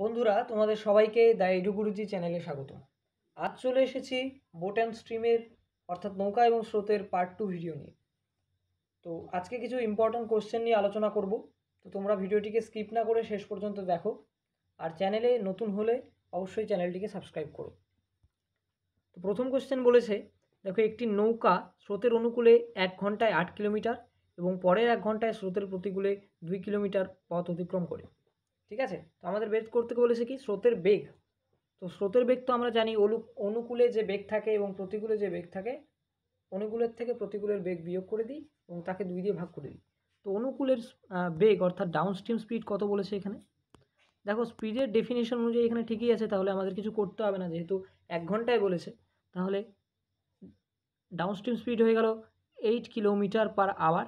বন্ধুরা তোমাদের সবাইকে দ্য এডুগুরুজি চ্যানেলে স্বাগত আজ চলে এসেছি বোট অ্যান্ড স্ট্রিমের অর্থাৎ নৌকা এবং স্রোতের পার্ট টু ভিডিও নিয়ে তো আজকে কিছু ইম্পর্ট্যান্ট কোশ্চেন নিয়ে আলোচনা করব তো তোমরা ভিডিওটিকে স্কিপ না করে শেষ পর্যন্ত দেখো আর চ্যানেলে নতুন হলে অবশ্যই চ্যানেলটিকে সাবস্ক্রাইব করো তো প্রথম কোশ্চেন বলেছে দেখো একটি নৌকা স্রোতের অনুকূলে এক ঘন্টায় আট কিলোমিটার এবং পরের এক ঘন্টায় স্রোতের প্রতিকূলে দুই কিলোমিটার পথ অতিক্রম করে ঠিক আছে তো আমাদের বেগ করতে বলেছে কি স্রোতের বেগ তো স্রোতের বেগ তো আমরা জানি অলু অনুকূলে যে বেগ থাকে এবং প্রতিকূলে যে বেগ থাকে অনুকূলের থেকে প্রতিকূলের বেগ বিয়োগ করে দিই এবং তাকে দুই দিয়ে ভাগ করে দিই তো অনুকূলের বেগ অর্থাৎ ডাউন স্ট্রিম স্পিড কত বলেছে এখানে দেখো স্পিডের ডেফিনেশন অনুযায়ী এখানে ঠিকই আছে তাহলে আমাদের কিছু করতে হবে না যেহেতু এক ঘন্টায় বলেছে তাহলে ডাউন স্ট্রিম স্পিড হয়ে গেল এইট কিলোমিটার পার আওয়ার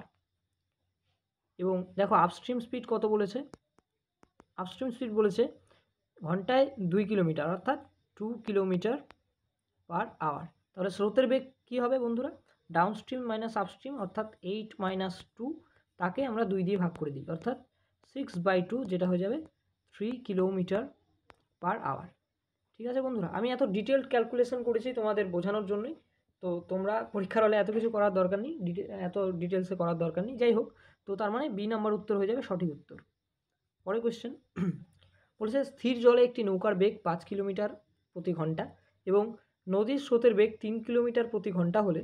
এবং দেখো আপস্ট্রিম স্পিড কত বলেছে আপস্ট্রিম স্পিড বলেছে ঘন্টায় দুই কিলোমিটার অর্থাৎ টু কিলোমিটার পার আওয়ার তাহলে স্রোতের বেগ কী হবে বন্ধুরা ডাউনস্ট্রিম মাইনাস আপস্ট্রিম অর্থাৎ এইট মাইনাস টু তাকে আমরা দুই দিয়ে ভাগ করে দিই অর্থাৎ সিক্স বাই টু যেটা হয়ে যাবে থ্রি কিলোমিটার পার আওয়ার ঠিক আছে বন্ধুরা আমি এত ডিটেলড ক্যালকুলেশন করেছি তোমাদের বোঝানোর জন্যই তো তোমরা পরীক্ষার হলে এত কিছু করার দরকার নেই এত ডিটেলসে করার দরকার নেই যাই হোক তো তার মানে বি নাম্বার উত্তর হয়ে যাবে সঠিক উত্তর পরের কোয়েশ্চেন বলেছে স্থির জলে একটি নৌকার বেগ পাঁচ কিলোমিটার প্রতি ঘন্টা এবং নদীর স্রোতের বেগ তিন কিলোমিটার প্রতি ঘন্টা হলে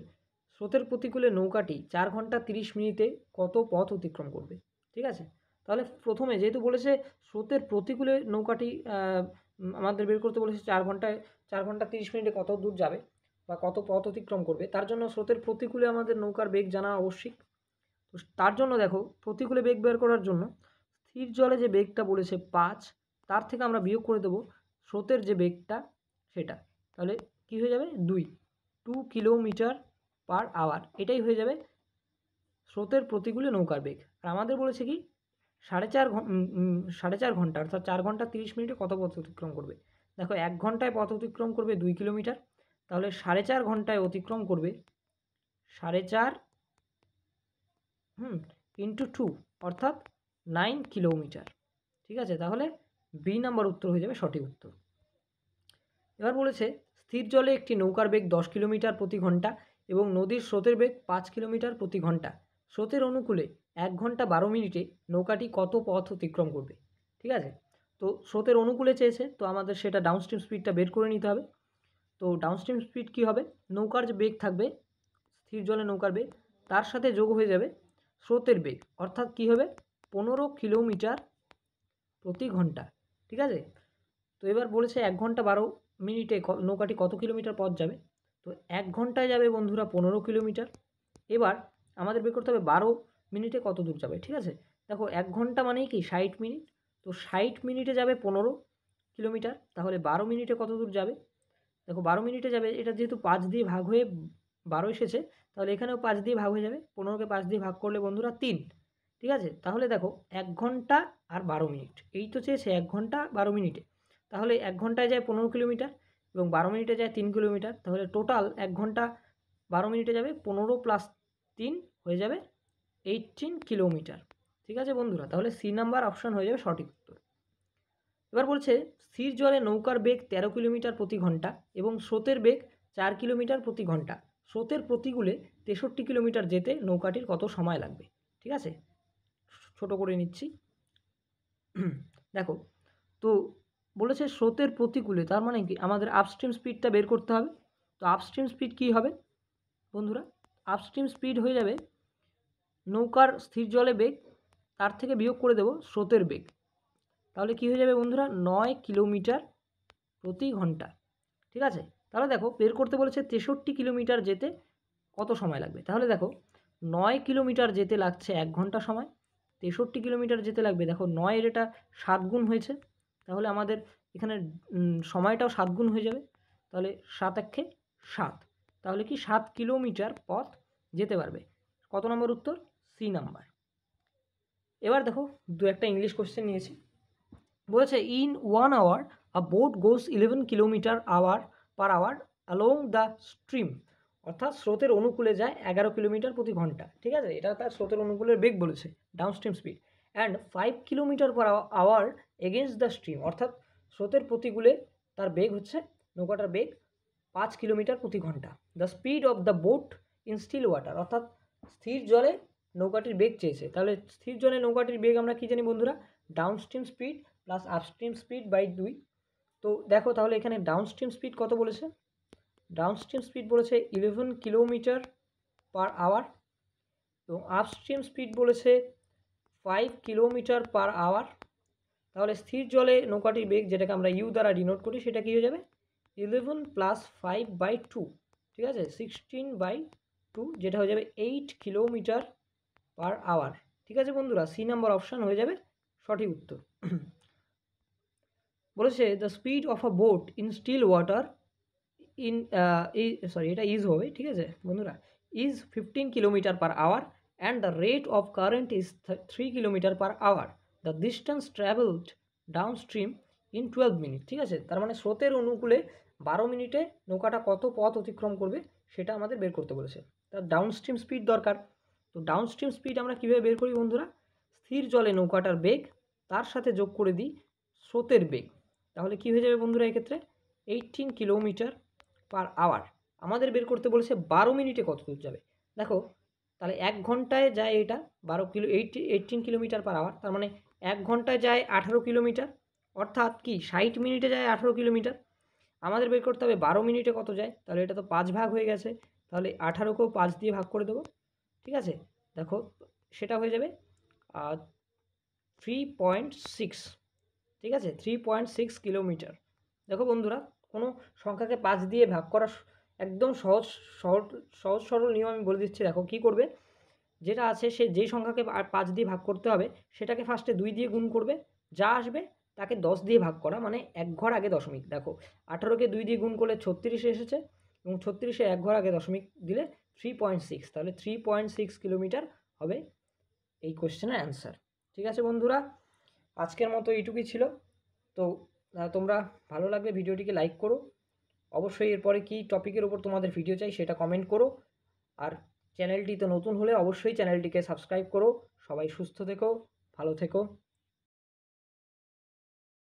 স্রোতের প্রতিকূলে নৌকাটি চার ঘন্টা তিরিশ মিনিটে কত পথ অতিক্রম করবে ঠিক আছে তাহলে প্রথমে যেহেতু বলেছে স্রোতের প্রতিকূলে নৌকাটি আমাদের বের করতে বলেছে চার ঘন্টায় চার ঘন্টা তিরিশ মিনিটে কত দূর যাবে বা কত পথ অতিক্রম করবে তার জন্য স্রোতের প্রতিকূলে আমাদের নৌকার বেগ জানা আবশ্যিক তো তার জন্য দেখো প্রতিকূলে বেগ বের করার জন্য জলে যে বেগটা বলেছে পাঁচ তার থেকে আমরা বিয়োগ করে দেবো স্রোতের যে বেগটা সেটা তাহলে কি হয়ে যাবে দুই টু কিলোমিটার পার আওয়ার এটাই হয়ে যাবে স্রোতের প্রতিকূলে নৌকার বেগ আর আমাদের বলেছে কি সাড়ে চার সাড়ে চার ঘন্টা অর্থাৎ চার ঘন্টা তিরিশ মিনিটে কত পথ অতিক্রম করবে দেখো এক ঘন্টায় পথ অতিক্রম করবে দুই কিলোমিটার তাহলে সাড়ে চার ঘন্টায় অতিক্রম করবে সাড়ে চার হুম ইন্টু টু অর্থাৎ নাইন কিলোমিটার ঠিক আছে তাহলে বি নাম্বার উত্তর হয়ে যাবে সঠিক উত্তর এবার বলেছে স্থির জলে একটি নৌকার বেগ দশ কিলোমিটার প্রতি ঘন্টা এবং নদীর স্রোতের বেগ পাঁচ কিলোমিটার প্রতি ঘন্টা স্রোতের অনুকূলে এক ঘন্টা বারো মিনিটে নৌকাটি কত পথ অতিক্রম করবে ঠিক আছে তো স্রোতের অনুকূলে চেয়েছে তো আমাদের সেটা ডাউনস্ট্রিম স্পিডটা বের করে নিতে হবে তো ডাউনস্ট্রিম স্পিড কী হবে নৌকার যে বেগ থাকবে স্থির জলে নৌকার বেগ তার সাথে যোগ হয়ে যাবে স্রোতের বেগ অর্থাৎ কী হবে পনেরো কিলোমিটার প্রতি ঘন্টা ঠিক আছে তো এবার বলেছে এক ঘন্টা বারো মিনিটে নৌকাটি কত কিলোমিটার পথ যাবে তো এক ঘন্টায় যাবে বন্ধুরা পনেরো কিলোমিটার এবার আমাদের বের করতে হবে বারো মিনিটে কত দূর যাবে ঠিক আছে দেখো এক ঘন্টা মানেই কি ষাট মিনিট তো ষাট মিনিটে যাবে পনেরো কিলোমিটার তাহলে বারো মিনিটে কত দূর যাবে দেখো বারো মিনিটে যাবে এটা যেহেতু পাঁচ দিয়ে ভাগ হয়ে বারো এসেছে তাহলে এখানেও পাঁচ দিয়ে ভাগ হয়ে যাবে পনেরোকে পাঁচ দিয়ে ভাগ করলে বন্ধুরা তিন ঠিক আছে তাহলে দেখো এক ঘন্টা আর বারো মিনিট এই তো চেয়েছে এক ঘন্টা বারো মিনিটে তাহলে এক ঘন্টায় যায় পনেরো কিলোমিটার এবং বারো মিনিটে যায় তিন কিলোমিটার তাহলে টোটাল এক ঘন্টা বারো মিনিটে যাবে পনেরো প্লাস তিন হয়ে যাবে এইটিন কিলোমিটার ঠিক আছে বন্ধুরা তাহলে সি নাম্বার অপশান হয়ে যাবে সঠিক উত্তর এবার বলছে স্থির জলে নৌকার বেগ ১৩ কিলোমিটার প্রতি ঘন্টা এবং স্রোতের বেগ চার কিলোমিটার প্রতি ঘন্টা স্রোতের প্রতিকূলে তেষট্টি কিলোমিটার যেতে নৌকাটির কত সময় লাগবে ঠিক আছে ছোট করে নিচ্ছি দেখো তো বলেছে স্রোতের প্রতিকূলে তার মানে কি আমাদের আপস্ট্রিম স্পিডটা বের করতে হবে তো আপস্ট্রিম স্পিড কি হবে বন্ধুরা আপস্ট্রিম স্পিড হয়ে যাবে নৌকার স্থির জলে বেগ তার থেকে বিয়োগ করে দেব স্রোতের বেগ তাহলে কি হয়ে যাবে বন্ধুরা নয় কিলোমিটার প্রতি ঘন্টা ঠিক আছে তাহলে দেখো বের করতে বলেছে তেষট্টি কিলোমিটার যেতে কত সময় লাগবে তাহলে দেখো নয় কিলোমিটার যেতে লাগছে এক ঘন্টা সময় তেষট্টি কিলোমিটার যেতে লাগবে দেখো নয়ের এটা সাত গুণ হয়েছে তাহলে আমাদের এখানে সময়টাও সাত গুণ হয়ে যাবে তাহলে সাত একে সাত তাহলে কি সাত কিলোমিটার পথ যেতে পারবে কত নম্বর উত্তর সি নাম্বার এবার দেখো দু একটা ইংলিশ কোশ্চেন নিয়েছি বলেছে in one hour a boat goes eleven kilometre hour per hour along the stream অর্থাৎ স্রোতের অনুকূলে যায় এগারো কিলোমিটার প্রতি ঘন্টা ঠিক আছে এটা তার স্রোতের অনুকূলের বেগ বলেছে downstream speed and five kilometre per hour against the stream অর্থাৎ স্রোতের প্রতিকূলে তার বেগ হচ্ছে নৌকাটার বেগ পাঁচ কিলোমিটার প্রতি ঘন্টা the speed of the boat in still water অর্থাৎ স্থির জলে নৌকাটির বেগ চেয়েছে তাহলে স্থির জলে নৌকাটির বেগ আমরা কী জানি বন্ধুরা downstream speed plus upstream speed by দুই তো দেখো তাহলে এখানে ডাউনস্ট্রিম স্পিড কত বলেছে ডাউনস্ট্রিম স্পিড বলেছে ইলেভেন কিলোমিটার পার আওয়ার এবং আপস্ট্রিম স্পিড বলেছে ফাইভ কিলোমিটার পার আওয়ার তাহলে স্থির জলে নৌকাটির বেগ যেটাকে আমরা ইউ দ্বারা ডিনোট করি সেটা কী হয়ে যাবে eleven plus five by two ঠিক আছে সিক্সটিন বাই টু যেটা হয়ে যাবে এইট কিলোমিটার পার আওয়ার ঠিক আছে বন্ধুরা সি নাম্বার অপশান হয়ে যাবে সঠিক উত্তর বলেছে the speed of a boat in still water in sorry এটা ইজ হবে ঠিক আছে বন্ধুরা is fifteen kilometre per hour and the rate of current is three kilometre per hour the distance travelled downstream in twelve minute ঠিক আছে তার মানে স্রোতের অনুকূলে বারো মিনিটে নৌকাটা কত পথ অতিক্রম করবে সেটা আমাদের বের করতে বলেছে তার ডাউন স্ট্রিম স্পিড দরকার তো ডাউন স্ট্রিম স্পিড আমরা কীভাবে বের করি বন্ধুরা স্থির জলে নৌকাটার বেগ তার সাথে যোগ করে দিই স্রোতের বেগ তাহলে কি হয়ে যাবে বন্ধুরা এক্ষেত্রে এইটিন কিলোমিটার পার আওয়ার আমাদের বের করতে বলেছে বারো মিনিটে কত দূর যাবে দেখো তাহলে এক ঘন্টায় যায় এটা বারো kilo eighty eighteen kilometre per hour তার মানে এক ঘন্টায় যায় আঠারো কিলোমিটার অর্থাৎ কি ষাট মিনিটে যায় আঠারো কিলোমিটার আমাদের বের করতে হবে বারো মিনিটে কত যায় তাহলে এটা তো পাঁচ ভাগ হয়ে গেছে তাহলে আঠারোকেও পাঁচ দিয়ে ভাগ করে দেবো ঠিক আছে দেখো সেটা হয়ে যাবে থ্রি পয়েন্ট সিক্স ঠিক আছে থ্রি পয়েন্ট সিক্স কিলোমিটার দেখো বন্ধুরা কোনো সংখ্যাকে পাঁচ দিয়ে ভাগ করা একদম সহজ সহজ সহজ সরল নিয়ম আমি বলে দিচ্ছি দেখো কী করবে যেটা আছে সে যেই সংখ্যাকে আর পাঁচ দিয়ে ভাগ করতে হবে সেটাকে ফার্স্টে দুই দিয়ে গুণ করবে যা আসবে তাকে দশ দিয়ে ভাগ করা মানে এক ঘর আগে দশমিক দেখো আঠেরোকে দুই দিয়ে গুণ করলে ছত্রিশ এসেছে এবং ছত্রিশে এক ঘর আগে দশমিক দিলে থ্রি পয়েন্ট সিক্স তাহলে থ্রি পয়েন্ট সিক্স কিলোমিটার হবে এই কোশ্চেনের অ্যান্সার ঠিক আছে বন্ধুরা আজকের মতো এইটুকুই ছিল তো তোমরা ভালো লাগলে ভিডিওটিকে লাইক করো অবশ্যই এরপরে কী টপিকের ওপর তোমাদের ভিডিও চাই সেটা কমেন্ট করো আর চ্যানেলটি তো নতুন হলে অবশ্যই চ্যানেলটিকে সাবস্ক্রাইব করো সবাই সুস্থ থেকো ভালো থেকো